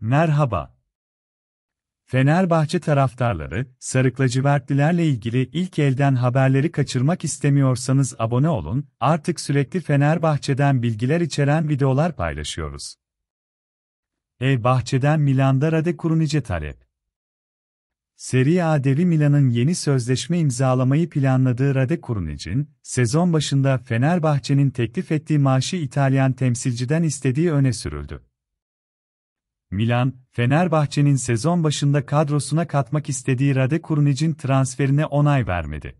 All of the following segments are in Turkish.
Merhaba. Fenerbahçe taraftarları, Sarıkla sarıklacivertlilerle ilgili ilk elden haberleri kaçırmak istemiyorsanız abone olun, artık sürekli Fenerbahçe'den bilgiler içeren videolar paylaşıyoruz. E Bahçe'den Milan'da Rade Kurunice talep. Serie A devi Milan'ın yeni sözleşme imzalamayı planladığı Rade Kurunic'in, sezon başında Fenerbahçe'nin teklif ettiği maaşı İtalyan temsilciden istediği öne sürüldü. Milan, Fenerbahçe'nin sezon başında kadrosuna katmak istediği Rade Kurnic'in transferine onay vermedi.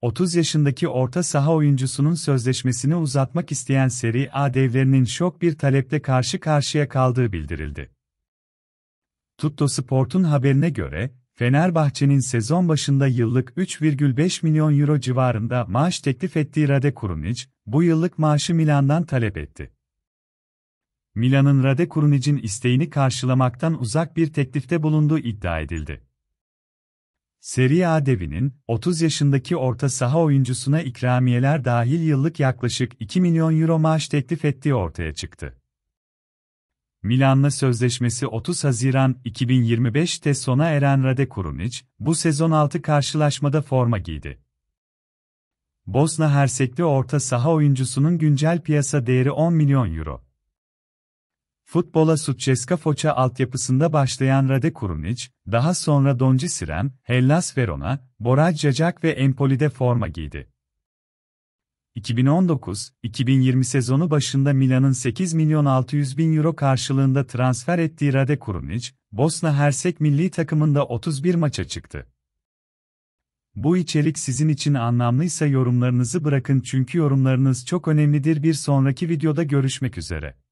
30 yaşındaki orta saha oyuncusunun sözleşmesini uzatmak isteyen Serie A devlerinin şok bir talepte karşı karşıya kaldığı bildirildi. Tutto Sport'un haberine göre, Fenerbahçe'nin sezon başında yıllık 3,5 milyon euro civarında maaş teklif ettiği Rade Kurunic, bu yıllık maaşı Milan'dan talep etti. Milan'ın Rade Kurunic'in isteğini karşılamaktan uzak bir teklifte bulunduğu iddia edildi. Serie A devinin, 30 yaşındaki orta saha oyuncusuna ikramiyeler dahil yıllık yaklaşık 2 milyon euro maaş teklif ettiği ortaya çıktı. Milan'la sözleşmesi 30 Haziran 2025'te sona eren Rade Kurunic, bu sezon 6 karşılaşmada forma giydi. Bosna Hersekli orta saha oyuncusunun güncel piyasa değeri 10 milyon euro. Futbola Suceska Foça altyapısında başlayan Rade Kurunic, daha sonra Donci Sirem, Hellas Verona, Bora Cacak ve Empoli'de forma giydi. 2019-2020 sezonu başında Milan'ın 8 milyon 600 bin euro karşılığında transfer ettiği Rade Kurunic, Bosna Hersek milli takımında 31 maça çıktı. Bu içerik sizin için anlamlıysa yorumlarınızı bırakın çünkü yorumlarınız çok önemlidir. Bir sonraki videoda görüşmek üzere.